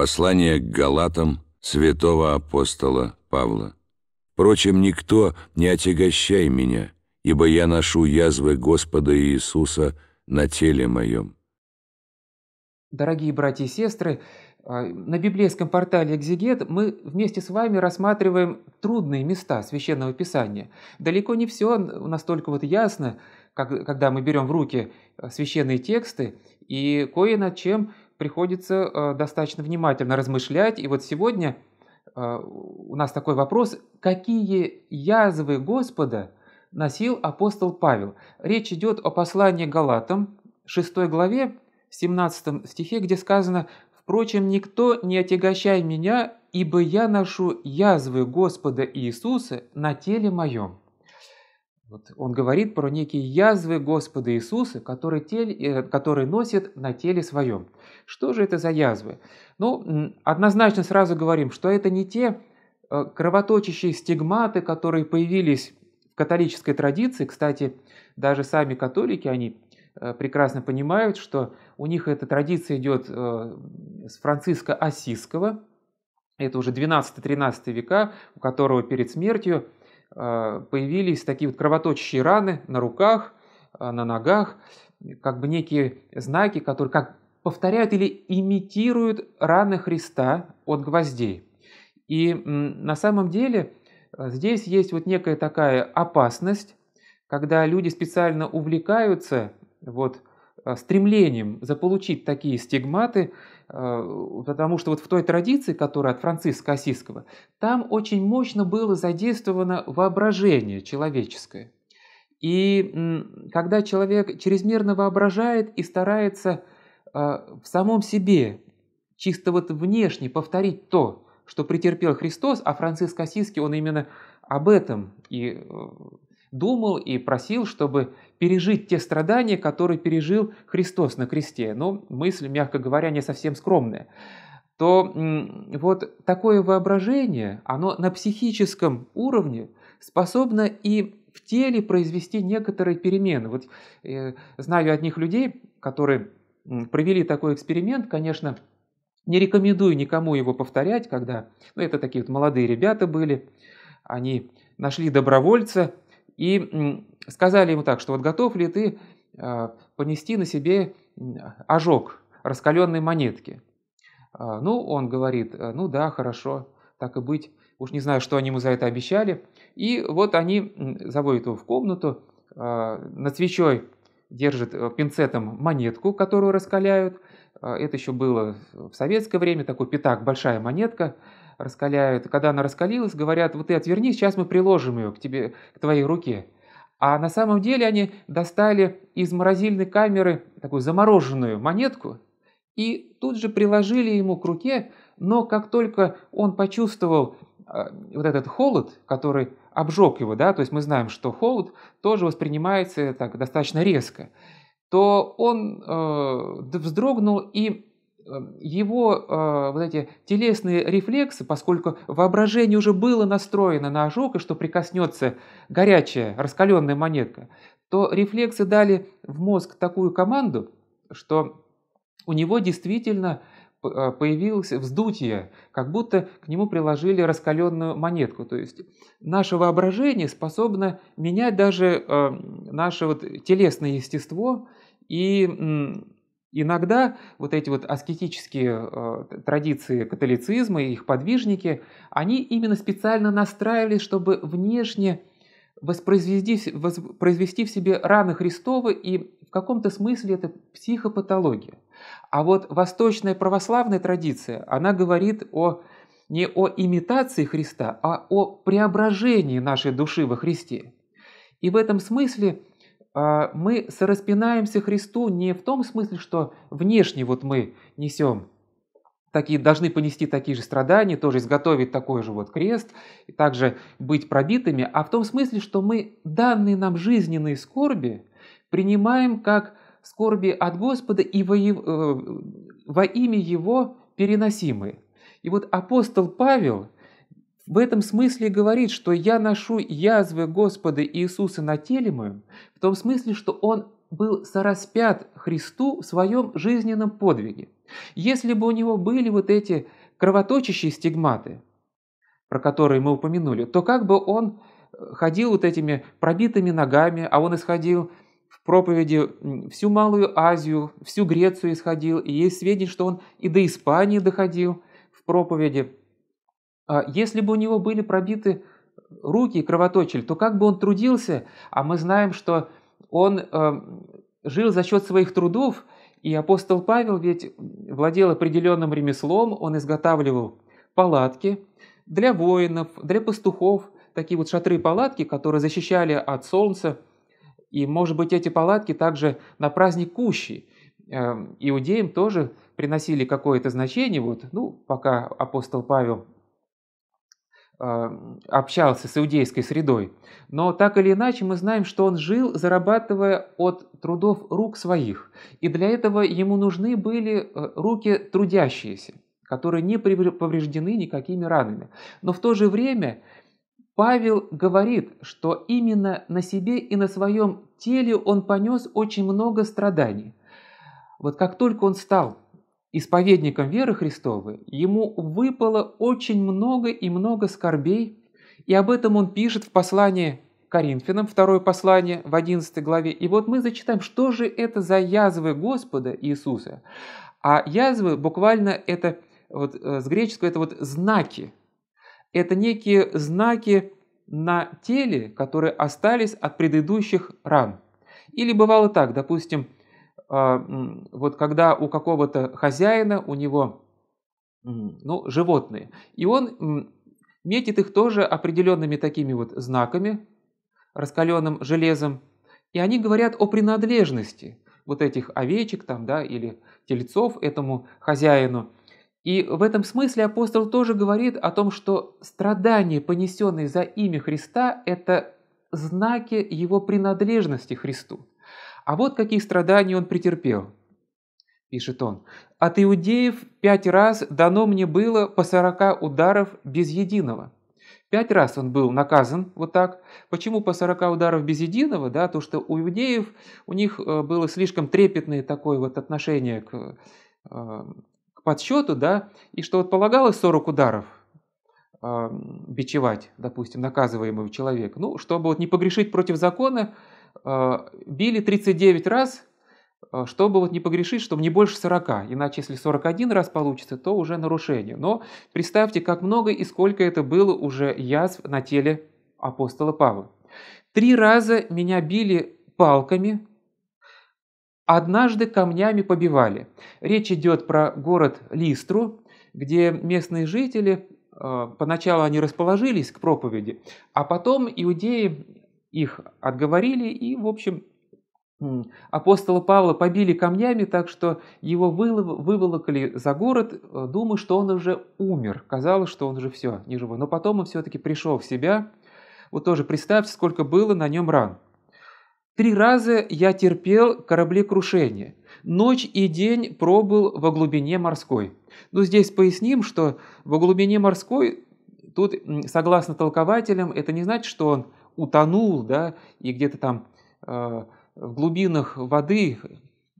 Послание к Галатам святого апостола Павла. «Впрочем, никто не отягощай меня, ибо я ношу язвы Господа Иисуса на теле моем». Дорогие братья и сестры, а, на библейском портале «Экзегет» мы вместе с вами рассматриваем трудные места Священного Писания. Далеко не все настолько вот ясно, как, когда мы берем в руки а, священные тексты, и кое над чем приходится э, достаточно внимательно размышлять. И вот сегодня э, у нас такой вопрос, какие язвы Господа носил апостол Павел? Речь идет о послании Галатам, 6 главе, 17 стихе, где сказано «Впрочем, никто не отягощай меня, ибо я ношу язвы Господа Иисуса на теле моем». Вот он говорит про некие язвы Господа Иисуса, которые, теле, э, которые носит на теле своем. Что же это за язвы? Ну, однозначно сразу говорим, что это не те э, кровоточащие стигматы, которые появились в католической традиции. Кстати, даже сами католики, они э, прекрасно понимают, что у них эта традиция идет с Франциска Осиского, это уже 12-13 века, у которого перед смертью – а, появились такие вот кровоточащие раны на руках, а, на ногах, как бы некие знаки, которые как повторяют или имитируют раны Христа от гвоздей. И на самом деле а, здесь есть вот некая такая опасность, когда люди специально увлекаются вот Э, стремлением заполучить такие стигматы, э, потому что вот в той традиции, которая от Франциска Осиского, там очень мощно было задействовано воображение человеческое. И когда человек чрезмерно воображает и старается э, в самом себе чисто вот внешне повторить то, что претерпел Христос, а Франциск Осиский, он именно об этом и думал и просил, чтобы пережить те страдания, которые пережил Христос на кресте. Но ну, мысль, мягко говоря, не совсем скромная то вот такое воображение, оно на психическом уровне способно и в теле произвести некоторые перемены. Вот э, знаю одних людей, которые провели такой эксперимент, конечно, не рекомендую никому его повторять, когда, ну, это такие вот молодые ребята были, они нашли добровольца, и сказали ему так, что вот готов ли ты а, понести на себе ожог раскаленной монетки? А, ну, он говорит, э, ну да, хорошо, так и быть. Уж не знаю, что они ему за это обещали. И вот они заводят его в комнату, а, над свечой держит э, пинцетом монетку, которую раскаляют. Это еще было в советское время, такой пятак, большая монетка – раскаляют. Когда она раскалилась, говорят, вот ты отвернись, сейчас мы приложим ее к тебе, к твоей руке. А на самом деле они достали из морозильной камеры такую замороженную монетку и тут же приложили ему к руке, но как только он почувствовал э, вот этот холод, который обжег его, да, то есть мы знаем, что холод тоже воспринимается так достаточно резко, то он э, вздрогнул и Эм, его э, вот эти телесные рефлексы, поскольку воображение уже было настроено на ожог, и что прикоснется горячая, раскаленная монетка, то рефлексы дали в мозг такую команду, что у него действительно э, появилось вздутие, как будто к нему приложили раскаленную монетку. То есть наше воображение способно менять даже э, наше вот телесное естество и Иногда вот эти вот аскетические э, традиции католицизма и их подвижники, они именно специально настраивались, чтобы внешне воспроизвести, воспроизвести в себе раны Христова, и в каком-то смысле это психопатология. А вот восточная православная традиция, она говорит о, не о имитации Христа, а о преображении нашей души во Христе. И в этом смысле – а, мы сораспинаемся Христу не в том смысле, что внешне вот мы несем такие, должны понести такие же страдания, тоже изготовить такой же вот крест, и также быть пробитыми, а в том смысле, что мы данные нам жизненные скорби принимаем как скорби от Господа и во, э, во имя Его переносимые. И вот апостол Павел – в этом смысле говорит, что я ношу язвы Господа Иисуса на теле моем, в том смысле, что Он был сораспят Христу в своем жизненном подвиге. Если бы у него были вот эти кровоточащие стигматы, про которые мы упомянули, то как бы он э, ходил вот этими пробитыми ногами, а он исходил в проповеди всю Малую Азию, всю Грецию исходил, и есть сведения, что он и до Испании доходил в проповеди. А если бы у него были пробиты руки и кровоточили, то как бы он трудился, а мы знаем, что он э, жил за счет своих трудов, и апостол Павел ведь владел определенным ремеслом, он изготавливал палатки для воинов, для пастухов, такие вот шатры-палатки, которые защищали от солнца, и, может быть, эти палатки также на праздник Кущи. Эм, иудеям тоже приносили какое-то значение, вот, ну, пока апостол Павел общался с иудейской средой. Но так или иначе мы знаем, что он жил, зарабатывая от трудов рук своих. И для этого ему нужны были э, руки трудящиеся, которые не повреждены никакими ранами. Но в то же время Павел говорит, что именно на себе и на своем теле он понес очень много страданий. Вот как только он стал Исповедником веры Христовой ему выпало очень много и много скорбей, и об этом он пишет в послании Коринфянам, второе послание в 11 главе. И вот мы зачитаем, что же это за язвы Господа Иисуса. А язвы буквально это вот, э, с греческого это вот знаки. Это некие знаки на теле, которые остались от предыдущих ран. Или бывало так, допустим, а, вот когда у какого-то хозяина у него ну, животные, и он метит их тоже определенными такими вот знаками, раскаленным железом, и они говорят о принадлежности вот этих овечек там, да, или тельцов этому хозяину. И в этом смысле апостол тоже говорит о том, что страдания, понесенные за имя Христа, это знаки его принадлежности Христу. А вот какие страдания он претерпел. Пишет он, «От иудеев пять раз дано мне было по сорока ударов без единого». Пять раз он был наказан вот так. Почему по 40 ударов без единого? Да, то, что у иудеев, у них э, было слишком трепетное такое вот отношение к, э, к подсчету, да, и что вот полагалось 40 ударов э, бичевать, допустим, наказываемого человека. Ну, чтобы вот не погрешить против закона, Э, били 39 раз, э, чтобы вот не погрешить, чтобы не больше 40, иначе если 41 раз получится, то уже нарушение. Но представьте, как много и сколько это было уже язв на теле апостола Павла. Три раза меня били палками, однажды камнями побивали. Речь идет про город Листру, где местные жители э, Поначалу они расположились к проповеди, а потом иудеи их отговорили, и, в общем, апостола Павла побили камнями, так что его выволокли за город, э, думая, что он уже умер. Казалось, что он уже все, не живой. Но потом он все-таки пришел в себя. Вот тоже представьте, сколько было на нем ран. Три раза я терпел кораблекрушение. Ночь и день пробыл во глубине морской. Но ну, здесь поясним, что во глубине морской, тут, согласно толкователям, это не значит, что он утонул, да, и где-то там э, в глубинах воды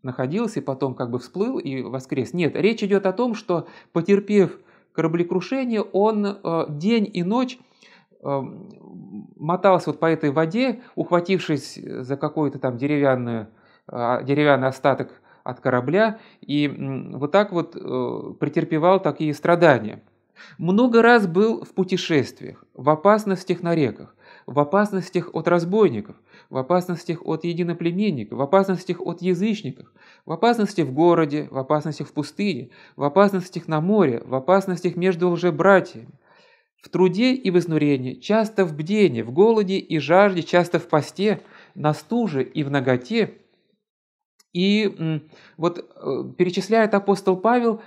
находился, и потом как бы всплыл и воскрес. Нет, речь идет о том, что потерпев кораблекрушение, он э, день и ночь э, мотался вот по этой воде, ухватившись за какой-то там деревянный э, деревянный остаток от корабля, и э, вот так вот э, претерпевал такие страдания. Много раз был в путешествиях, в опасностях на реках в опасностях от разбойников, в опасностях от единоплеменников, в опасностях от язычников, в опасностях в городе, в опасностях в пустыне, в опасностях на море, в опасностях между лжебратьями, в труде и в изнурении, часто в бдении, в голоде и жажде, часто в посте, на стуже и в ноготе. И вот э, перечисляет апостол Павел,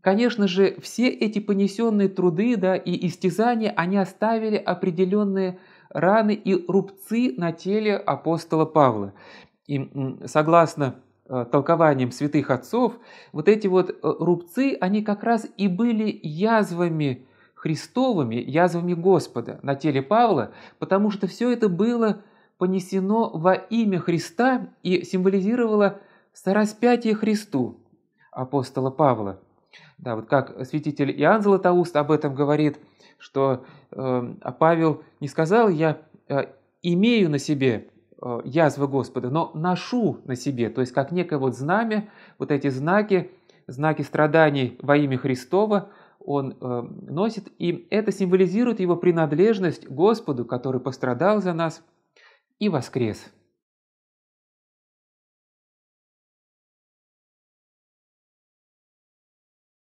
конечно же, все эти понесенные труды да, и истязания, они оставили определенные раны и рубцы на теле апостола Павла. И согласно э, толкованием святых отцов, вот эти вот э, рубцы, они как раз и были язвами Христовыми, язвами Господа на теле Павла, потому что все это было понесено во имя Христа и символизировало сораспятие Христу апостола Павла. Да, вот как святитель Иоанн Златоуст об этом говорит, что э, Павел не сказал, я э, имею на себе э, язвы Господа, но ношу на себе, то есть как некое вот знамя, вот эти знаки, знаки страданий во имя Христова он э, носит, и это символизирует его принадлежность Господу, который пострадал за нас и воскрес.